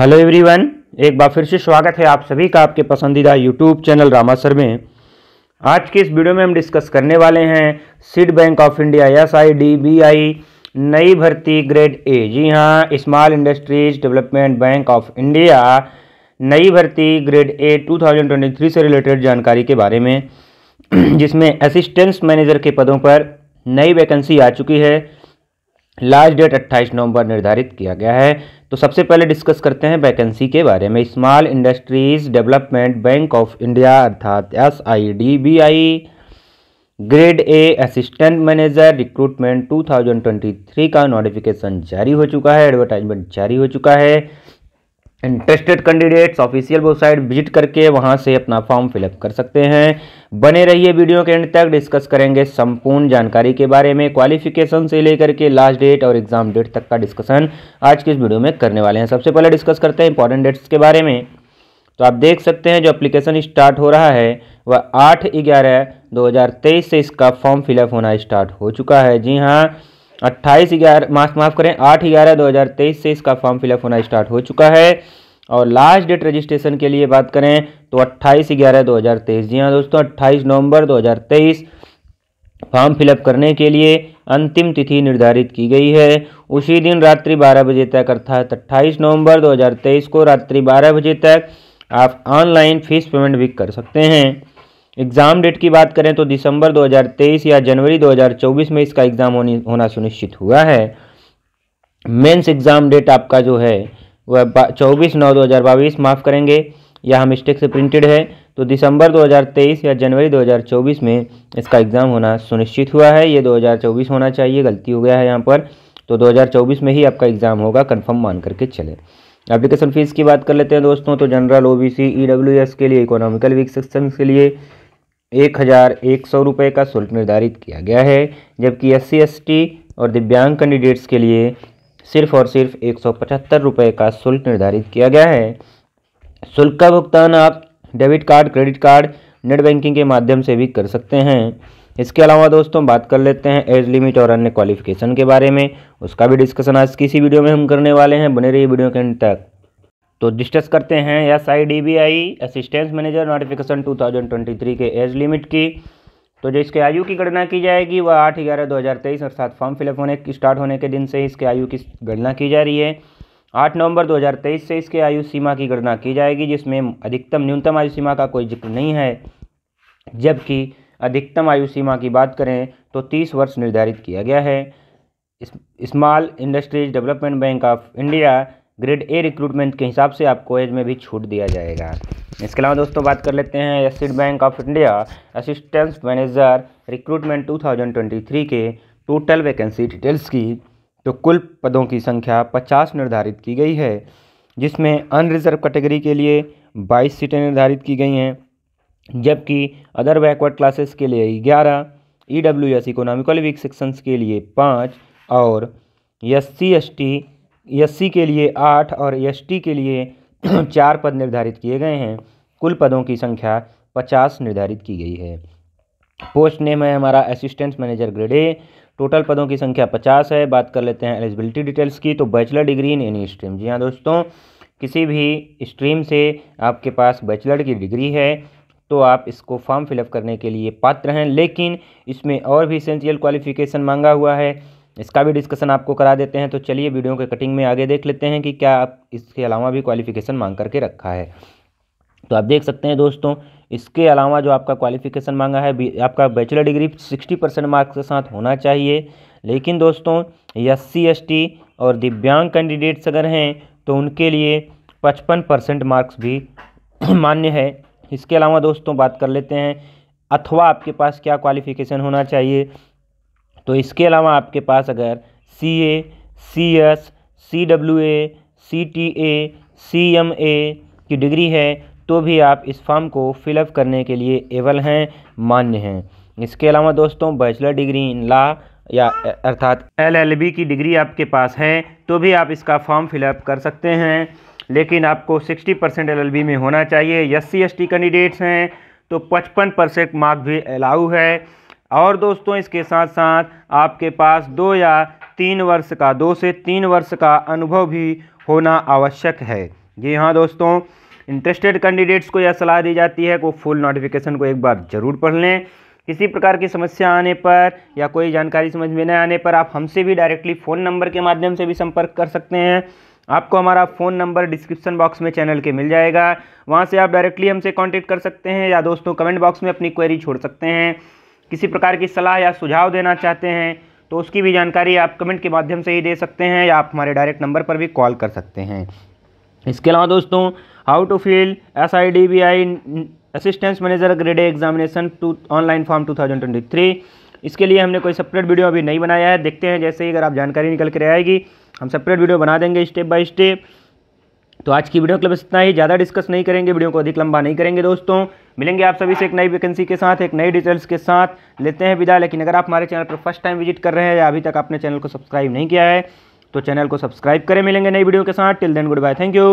hello everyone एक बार फिर से स्वागत है आप सभी का आपके पसंदीदा यूट्यूब चैनल रामासर में आज के इस वीडियो में हम डिस्कस करने वाले हैं सीड bank of India S I D B I नई भर्ती ग्रेड ए जी हाँ small industries development bank of India नई भर्ती ग्रेड ए 2023 से रिलेटेड जानकारी के बारे में जिसमें असिस्टेंस मैनेजर के पदों पर नई वैकेंसी आ चुकी है लास्ट डेट अट्ठाईस नवंबर निर्धारित किया गया है तो सबसे पहले डिस्कस करते हैं वैकेंसी के बारे में small industries development bank of India अर्थात S I D B I grade A assistant manager recruitment 2023 का नोटिफिकेशन जारी हो चुका है एडवर्टाइजमेंट जारी हो चुका है interested candidates official website visit करके वहां से अपना फॉर्म फिलअप कर सकते हैं बने रहिए वीडियो के एंड तक डिस्कस करेंगे संपूर्ण जानकारी के बारे में क्वालिफिकेशन से लेकर के लास्ट डेट और एग्जाम डेट तक का डिस्कशन आज के इस वीडियो में करने वाले हैं सबसे पहले डिस्कस करते हैं इंपॉर्टेंट डेट्स के बारे में तो आप देख सकते हैं जो अप्लीकेशन स्टार्ट हो रहा है वह आठ ग्यारह दो से इसका फॉर्म फिलअप होना स्टार्ट हो चुका है जी हाँ अट्ठाईस ग्यारह माफ माफ करें आठ ग्यारह दो हज़ार तेईस से इसका फॉर्म फिलअप होना स्टार्ट हो चुका है और लास्ट डेट रजिस्ट्रेशन के लिए बात करें तो अट्ठाईस ग्यारह दो हज़ार तेईस जी हाँ दोस्तों अट्ठाईस नवंबर दो हज़ार तेईस फॉर्म फिलअप करने के लिए अंतिम तिथि निर्धारित की गई है उसी दिन रात्रि बारह बजे तक अर्थात अट्ठाईस नवंबर दो को रात्रि बारह बजे तक आप ऑनलाइन फीस पेमेंट भी कर सकते हैं एग्ज़ाम डेट की बात करें तो दिसंबर 2023 या जनवरी 2024 में इसका एग्ज़ाम होनी होना सुनिश्चित हुआ है मेंस एग्ज़ाम डेट आपका जो है वह चौबीस नौ दो हज़ार बाईस माफ़ करेंगे हम मिस्टेक से प्रिंटेड है तो दिसंबर 2023 या जनवरी 2024 में इसका एग्ज़ाम होना सुनिश्चित हुआ है ये 2024 होना चाहिए गलती हो गया है यहाँ पर तो 2024 में ही आपका एग्ज़ाम होगा कन्फर्म मान करके चले एप्लीकेशन फ़ीस की बात कर लेते हैं दोस्तों तो जनरल ओ बी सी के लिए इकोनॉमिकल वीक सेक्शन के लिए एक हज़ार एक सौ रुपये का शुल्क निर्धारित किया गया है जबकि एस सी और दिव्यांग कैंडिडेट्स के लिए सिर्फ और सिर्फ एक सौ पचहत्तर रुपये का शुल्क निर्धारित किया गया है शुल्क का भुगतान आप debit card credit card net banking के माध्यम से भी कर सकते हैं इसके अलावा दोस्तों बात कर लेते हैं एज लिमिट और अन्य क्वालिफिकेशन के बारे में उसका भी डिस्कशन आज किसी वीडियो में हम करने वाले हैं बने रहिए वीडियो के अंत तक तो डिस्कस करते हैं S I D B I assistance manager notification 2023 के एज लिमिट की तो जो इसके आयु की गणना की जाएगी वह आठ ग्यारह दो हज़ार तेईस और साथ फॉर्म फिलअप होने स्टार्ट होने के दिन से इसके आयु की गणना की जा रही है आठ नवंबर 2023 से इसके आयु सीमा की गणना की जाएगी जिसमें अधिकतम न्यूनतम आयु सीमा का कोई जिक्र नहीं है जबकि अधिकतम आयु सीमा की बात करें तो तीस वर्ष निर्धारित किया गया है small industries development bank of India grade A recruitment के हिसाब से आपको एज में भी छूट दिया जाएगा इसके अलावा दोस्तों बात कर लेते हैं एसिड bank of India assistance manager recruitment 2023 के टोटल वैकेंसी डिटेल्स की तो कुल पदों की संख्या 50 निर्धारित की गई है जिसमें अनरिजर्व कैटेगरी के लिए 22 सीटें निर्धारित की गई हैं जबकि अदर बैकवर्ड क्लासेस के लिए ग्यारह E W S economical weak sections के लिए पाँच और S C S T S के लिए आठ और एस के लिए चार पद निर्धारित किए गए हैं कुल पदों की संख्या पचास निर्धारित की गई है पोस्ट नेम है हमारा assistant manager grade A total पदों की संख्या पचास है बात कर लेते हैं एलिजिबिलिटी डिटेल्स की तो bachelor degree in any stream जी हाँ दोस्तों किसी भी स्ट्रीम से आपके पास बैचलर की डिग्री है तो आप इसको फॉर्म फिलअप करने के लिए पात्र हैं लेकिन इसमें और भी इसेंशियल क्वालिफिकेशन मांगा हुआ है इसका भी डिस्कशन आपको करा देते हैं तो चलिए वीडियो के कटिंग में आगे देख लेते हैं कि क्या आप इसके अलावा भी क्वालिफिकेशन मांग करके रखा है तो आप देख सकते हैं दोस्तों इसके अलावा जो आपका क्वालिफिकेशन मांगा है आपका bachelor degree sixty percent marks के साथ होना चाहिए लेकिन दोस्तों एस सी और दिव्यांग कैंडिडेट्स अगर हैं तो उनके लिए पचपन परसेंट मार्क्स भी मान्य है इसके अलावा दोस्तों बात कर लेते हैं अथवा आपके पास क्या क्वालिफिकेशन होना चाहिए तो इसके अलावा आपके पास अगर C A C S C W A C T A C M A की डिग्री है तो भी आप इस फॉर्म को फिलअप करने के लिए एवल हैं मान्य हैं इसके अलावा दोस्तों बैचलर डिग्री इन लॉ या अर्थात एलएलबी की डिग्री आपके पास है तो भी आप इसका फॉर्म फिलअप कर सकते हैं लेकिन आपको 60 परसेंट एल में होना चाहिए एस सी कैंडिडेट्स हैं तो 55 परसेंट मार्क भी अलाउ है और दोस्तों इसके साथ साथ आपके पास दो या तीन वर्ष का दो से तीन वर्ष का अनुभव भी होना आवश्यक है जी हाँ दोस्तों इंटरेस्टेड कैंडिडेट्स को यह सलाह दी जाती है कि वो फुल नोटिफिकेशन को एक बार ज़रूर पढ़ लें किसी प्रकार की समस्या आने पर या कोई जानकारी समझ में न आने पर आप हमसे भी डायरेक्टली फ़ोन नंबर के माध्यम से भी संपर्क कर सकते हैं आपको हमारा फ़ोन नंबर डिस्क्रिप्शन बॉक्स में चैनल के मिल जाएगा वहाँ से आप डायरेक्टली हमसे कॉन्टेक्ट कर सकते हैं या दोस्तों कमेंट बॉक्स में अपनी क्वेरी छोड़ सकते हैं किसी प्रकार की सलाह या सुझाव देना चाहते हैं तो उसकी भी जानकारी आप कमेंट के माध्यम से ही दे सकते हैं या आप हमारे डायरेक्ट नंबर पर भी कॉल कर सकते हैं इसके अलावा दोस्तों how to fill S I D B I assistance manager grade examination to online form 2023 इसके लिए हमने कोई सेपरेट वीडियो अभी नहीं बनाया है देखते हैं जैसे ही अगर आप जानकारी निकल कर आएगी हम सेपरेट वीडियो बना देंगे स्टेप बाय स्टेप तो आज की वीडियो के लिए बस इतना ही ज़्यादा डिस्कस नहीं करेंगे वीडियो को अधिक लंबा नहीं करेंगे दोस्तों मिलेंगे आप सभी से एक नई वैकेंसी के साथ एक नई डिटेल्स के साथ लेते हैं विदा लेकिन अगर आप हमारे चैनल पर फर्स्ट टाइम विजिट कर रहे हैं या अभी तक आपने चैनल को सब्सक्राइब नहीं किया है तो चैनल को सब्सक्राइब करें मिलेंगे नई वीडियो के साथ till then goodbye thank you